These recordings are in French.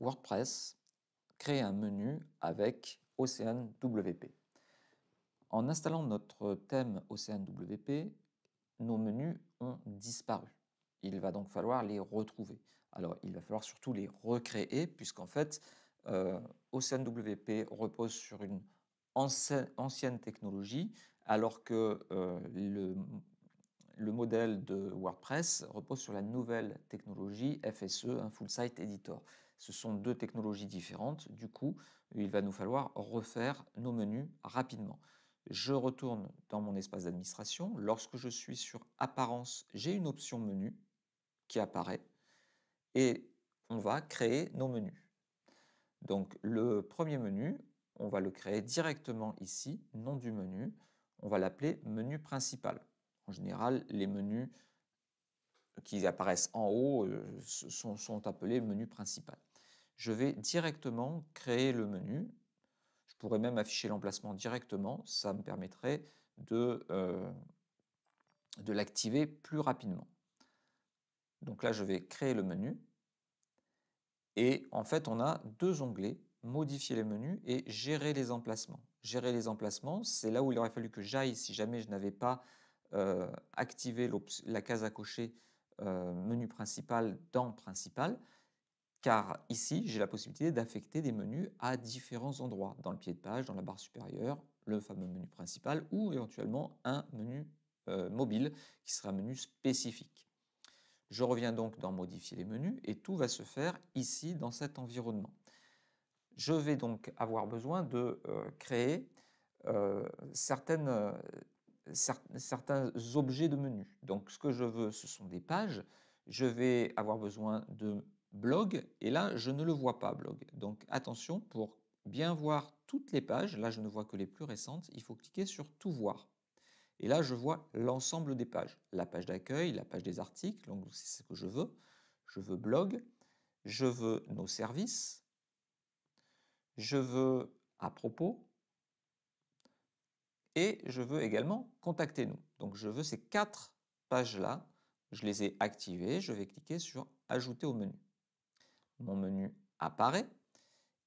WordPress crée un menu avec Ocean WP. En installant notre thème Ocean WP, nos menus ont disparu. Il va donc falloir les retrouver. Alors, il va falloir surtout les recréer, puisqu'en fait, euh, WP repose sur une ancienne, ancienne technologie, alors que euh, le, le, modèle de WordPress repose sur la nouvelle technologie FSE, un hein, Full Site Editor. Ce sont deux technologies différentes. Du coup, il va nous falloir refaire nos menus rapidement. Je retourne dans mon espace d'administration. Lorsque je suis sur Apparence, j'ai une option menu qui apparaît et on va créer nos menus. Donc le premier menu, on va le créer directement ici, nom du menu. On va l'appeler menu principal. En général, les menus qui apparaissent en haut euh, sont, sont appelés menu principal je vais directement créer le menu. Je pourrais même afficher l'emplacement directement, ça me permettrait euh, de, l'activer plus rapidement. Donc là, je vais créer le menu. Et en fait, on a deux onglets, modifier les menus et gérer les emplacements. Gérer les emplacements, c'est là où il aurait fallu que j'aille si jamais je n'avais pas euh, activé la case à cocher euh, menu principal dans principal car ici, j'ai la possibilité d'affecter des menus à différents endroits, dans le pied de page, dans la barre supérieure, le fameux menu principal, ou éventuellement un menu euh, mobile, qui sera un menu spécifique. Je reviens donc dans Modifier les menus, et tout va se faire ici, dans cet environnement. Je vais donc avoir besoin de euh, créer euh, certains objets de menu. Donc ce que je veux, ce sont des pages. Je vais avoir besoin de blog, et là, je ne le vois pas, blog. Donc attention, pour bien voir toutes les pages, là, je ne vois que les plus récentes, il faut cliquer sur Tout voir. Et là, je vois l'ensemble des pages. La page d'accueil, la page des articles, donc c'est ce que je veux. Je veux blog, je veux nos services, je veux à propos, et je veux également contacter nous Donc je veux ces quatre pages-là, je les ai activées, je vais cliquer sur ajouter au menu mon menu apparaît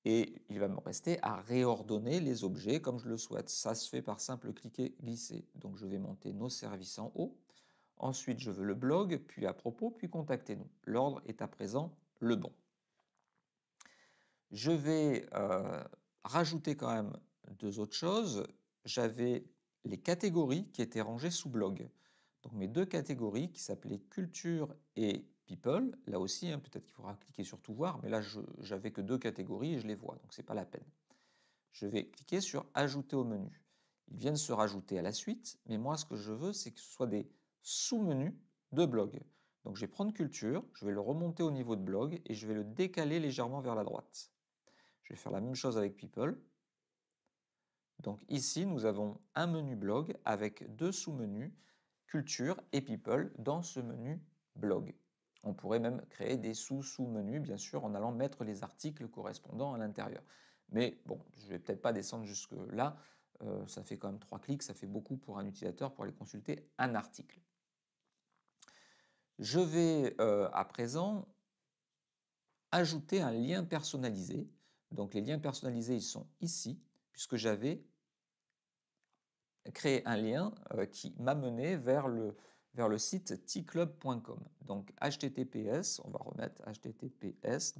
et il va me rester à réordonner les objets comme je le souhaite. Ça se fait par simple cliquer, glisser. Donc je vais monter nos services en haut. Ensuite, je veux le blog, puis à propos, puis contactez-nous. L'ordre est à présent le bon. Je vais euh, rajouter quand même deux autres choses. J'avais les catégories qui étaient rangées sous blog. Donc mes deux catégories qui s'appelaient culture et people, là aussi, hein, peut-être qu'il faudra cliquer sur tout voir, mais là, je j'avais que deux catégories et je les vois, donc c'est pas la peine. Je vais cliquer sur ajouter au menu. Ils viennent se rajouter à la suite, mais moi, ce que je veux, c'est que ce soit des sous-menus de blog. Donc je vais prendre culture, je vais le remonter au niveau de blog et je vais le décaler légèrement vers la droite. Je vais faire la même chose avec people. Donc ici, nous avons un menu blog avec deux sous-menus, culture et people, dans ce menu blog. On pourrait même créer des sous-sous-menus, bien sûr, en allant mettre les articles correspondants à l'intérieur. Mais bon, je ne vais peut-être pas descendre jusque-là. Euh, ça fait quand même trois clics, ça fait beaucoup pour un utilisateur pour aller consulter un article. Je vais euh, à présent ajouter un lien personnalisé. Donc les liens personnalisés, ils sont ici, puisque j'avais créé un lien euh, qui m'a mené vers le, vers le site tclub.com. Donc https, on va remettre https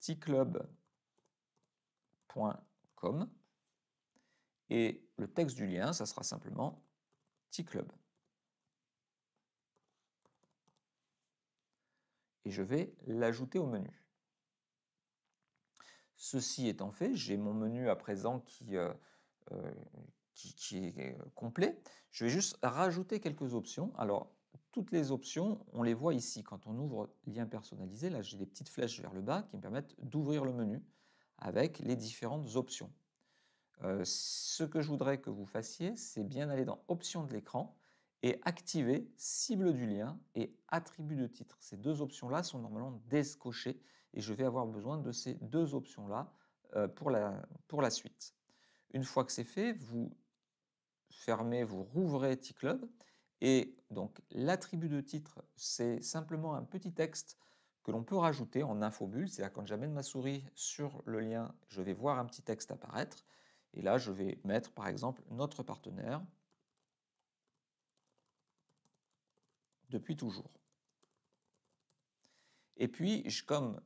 tclub.com et le texte du lien, ça sera simplement tclub. Et je vais l'ajouter au menu. Ceci étant fait, j'ai mon menu à présent qui, euh, euh, qui, est euh, complet. Je vais juste rajouter quelques options. Alors, toutes les options, on les voit ici. Quand on ouvre lien personnalisé, là j'ai des petites flèches vers le bas qui me permettent d'ouvrir le menu avec les différentes options. Euh, ce que je voudrais que vous fassiez, c'est bien aller dans Options de l'écran et activer Cible du lien et Attribut de titre. Ces deux options-là sont normalement descochées et je vais avoir besoin de ces deux options-là euh, pour, la, pour la suite. Une fois que c'est fait, vous fermez, vous rouvrez T-Club. Et donc l'attribut de titre, c'est simplement un petit texte que l'on peut rajouter en infobulle, c'est-à-dire quand j'amène ma souris sur le lien, je vais voir un petit texte apparaître, et là je vais mettre par exemple notre partenaire depuis toujours. Et puis, comme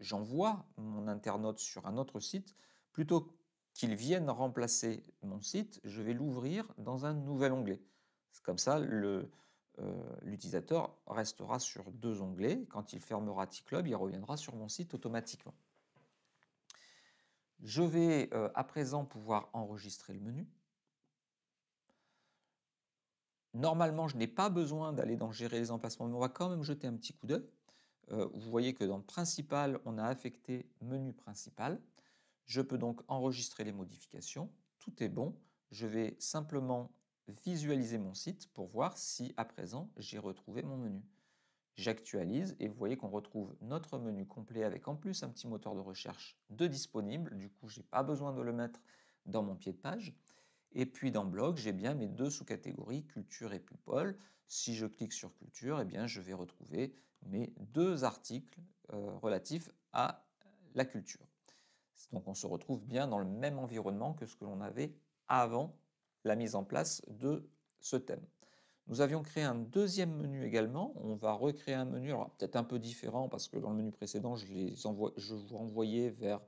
j'envoie mon internaute sur un autre site, plutôt que qu'il vienne remplacer mon site, je vais l'ouvrir dans un nouvel onglet. Comme ça, euh, l'utilisateur restera sur deux onglets. Quand il fermera T-Club, il reviendra sur mon site automatiquement. Je vais euh, à présent pouvoir enregistrer le menu. Normalement, je n'ai pas besoin d'aller dans Gérer les emplacements, mais on va quand même jeter un petit coup d'œil. Euh, vous voyez que dans Principal, on a affecté Menu principal. Je peux donc enregistrer les modifications. Tout est bon. Je vais simplement visualiser mon site pour voir si à présent j'ai retrouvé mon menu. J'actualise et vous voyez qu'on retrouve notre menu complet avec en plus un petit moteur de recherche de disponible. Du coup, je n'ai pas besoin de le mettre dans mon pied de page. Et puis dans blog, j'ai bien mes deux sous-catégories culture et people. Si je clique sur culture, eh bien je vais retrouver mes deux articles euh, relatifs à la culture. Donc on se retrouve bien dans le même environnement que ce que l'on avait avant la mise en place de ce thème. Nous avions créé un deuxième menu également. On va recréer un menu, peut-être un peu différent parce que dans le menu précédent, je, vous renvoyais vers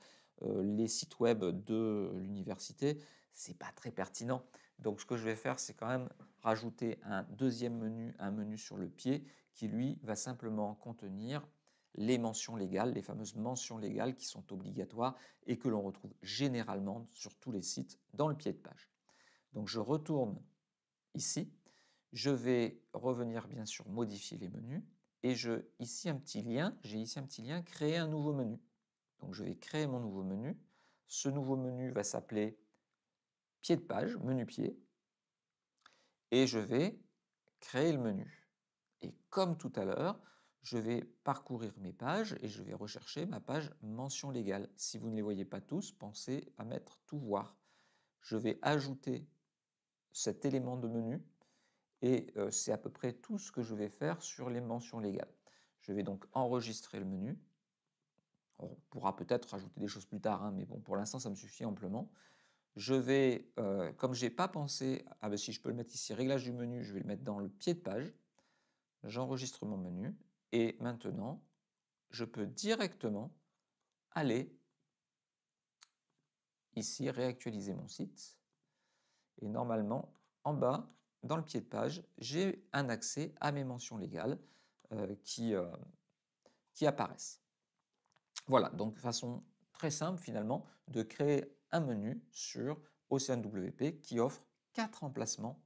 euh, les sites web de l'université. Ce n'est pas très pertinent. Donc ce que je vais faire, c'est quand même rajouter un deuxième menu, un menu sur le pied qui lui va simplement contenir les mentions légales, les fameuses mentions légales qui sont obligatoires et que l'on retrouve généralement sur tous les sites dans le pied de page. Donc je retourne ici, je vais revenir bien sûr modifier les menus et je ici un petit lien, j'ai ici un petit lien créer un nouveau menu. Donc je vais créer mon nouveau menu. Ce nouveau menu va s'appeler pied de page, menu pied et je vais créer le menu. Et comme tout à l'heure, je vais parcourir mes pages et je vais rechercher ma page mention légale. Si vous ne les voyez pas tous, pensez à mettre tout voir. Je vais ajouter cet élément de menu et euh, c'est à peu près tout ce que je vais faire sur les mentions légales. Je vais donc enregistrer le menu. On pourra peut-être ajouter des choses plus tard, hein, mais bon, pour l'instant, ça me suffit amplement. Je vais, euh, comme je n'ai pas pensé, ah ben si je peux le mettre ici, réglage du menu, je vais le mettre dans le pied de page. J'enregistre mon menu et maintenant, je peux directement aller ici, réactualiser mon site. Et normalement, en bas, dans le pied de page, j'ai un accès à mes mentions légales euh, qui, euh, qui apparaissent. Voilà, donc façon très simple finalement de créer un menu sur OceanWP qui offre quatre emplacements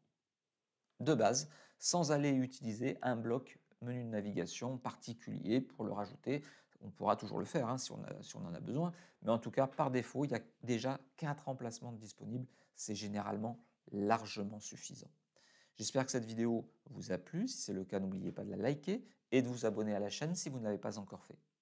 de base sans aller utiliser un bloc menu de navigation particulier pour le rajouter. On pourra toujours le faire hein, si, on a, si, on en a besoin, mais en tout cas, par défaut, il y a déjà quatre emplacements disponibles. C'est généralement largement suffisant. J'espère que cette vidéo vous a plu. Si c'est le cas, n'oubliez pas de la liker et de vous abonner à la chaîne si vous ne l'avez pas encore fait.